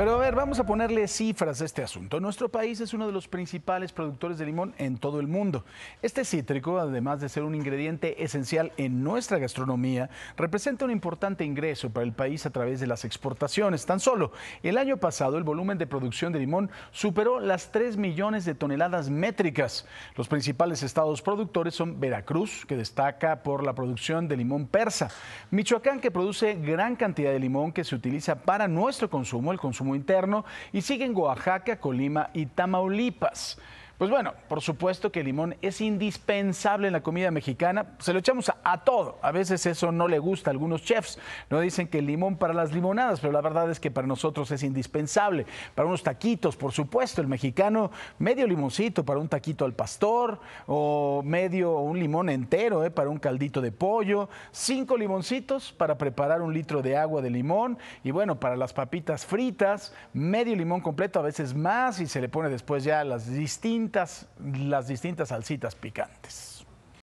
Pero a ver, vamos a ponerle cifras a este asunto. Nuestro país es uno de los principales productores de limón en todo el mundo. Este cítrico, además de ser un ingrediente esencial en nuestra gastronomía, representa un importante ingreso para el país a través de las exportaciones. Tan solo el año pasado el volumen de producción de limón superó las 3 millones de toneladas métricas. Los principales estados productores son Veracruz, que destaca por la producción de limón persa, Michoacán, que produce gran cantidad de limón que se utiliza para nuestro consumo, el consumo interno y siguen Oaxaca, Colima y Tamaulipas. Pues bueno, por supuesto que el limón es indispensable en la comida mexicana. Se lo echamos a, todo. A veces eso no le gusta a algunos chefs. No dicen que el limón para las limonadas, pero la verdad es que para nosotros es indispensable. Para unos taquitos, por supuesto, el mexicano medio limoncito para un taquito al pastor o medio un limón entero eh, para un caldito de pollo. Cinco limoncitos para preparar un litro de agua de limón. Y bueno, para las papitas fritas, medio limón completo, a veces más y se le pone después ya las distintas las distintas salsitas picantes.